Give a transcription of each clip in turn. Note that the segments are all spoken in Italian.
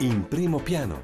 in primo piano.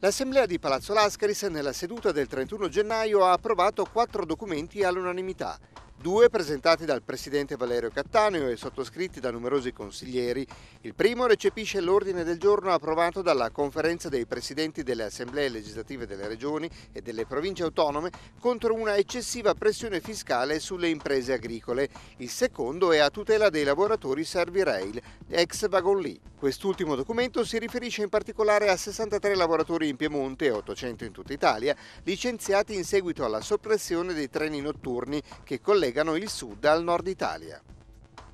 L'Assemblea di Palazzo Lascaris nella seduta del 31 gennaio ha approvato quattro documenti all'unanimità, due presentati dal presidente Valerio Cattaneo e sottoscritti da numerosi consiglieri. Il primo recepisce l'ordine del giorno approvato dalla conferenza dei presidenti delle assemblee legislative delle regioni e delle province autonome contro una eccessiva pressione fiscale sulle imprese agricole. Il secondo è a tutela dei lavoratori Servirail, ex Vagon Lì. Quest'ultimo documento si riferisce in particolare a 63 lavoratori in Piemonte e 800 in tutta Italia, licenziati in seguito alla soppressione dei treni notturni che collegano il sud al nord Italia.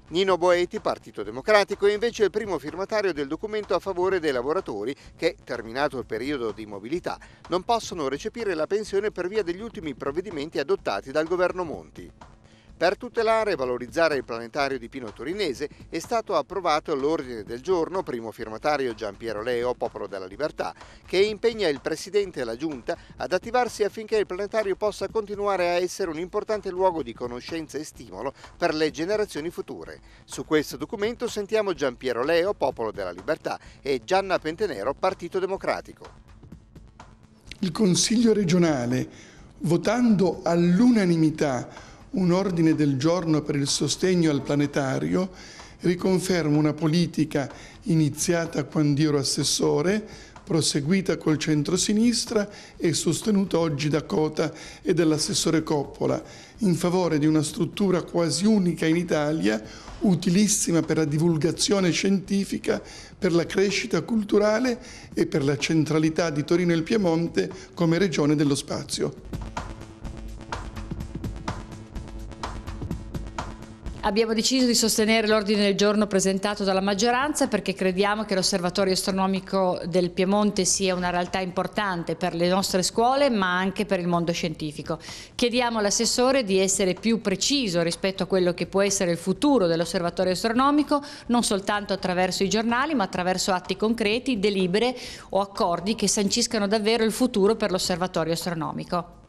Nino Boeti, Partito Democratico, è invece il primo firmatario del documento a favore dei lavoratori che, terminato il periodo di mobilità, non possono recepire la pensione per via degli ultimi provvedimenti adottati dal governo Monti. Per tutelare e valorizzare il planetario di Pino Torinese è stato approvato l'ordine del giorno, primo firmatario Gian Piero Leo, Popolo della Libertà, che impegna il Presidente e la Giunta ad attivarsi affinché il planetario possa continuare a essere un importante luogo di conoscenza e stimolo per le generazioni future. Su questo documento sentiamo Gian Piero Leo, Popolo della Libertà, e Gianna Pentenero, Partito Democratico. Il Consiglio regionale, votando all'unanimità un ordine del giorno per il sostegno al planetario, riconferma una politica iniziata quando ero assessore, proseguita col centro-sinistra e sostenuta oggi da Cota e dall'assessore Coppola, in favore di una struttura quasi unica in Italia, utilissima per la divulgazione scientifica, per la crescita culturale e per la centralità di Torino e il Piemonte come regione dello spazio. Abbiamo deciso di sostenere l'ordine del giorno presentato dalla maggioranza perché crediamo che l'osservatorio astronomico del Piemonte sia una realtà importante per le nostre scuole ma anche per il mondo scientifico. Chiediamo all'assessore di essere più preciso rispetto a quello che può essere il futuro dell'osservatorio astronomico non soltanto attraverso i giornali ma attraverso atti concreti, delibere o accordi che sanciscano davvero il futuro per l'osservatorio astronomico.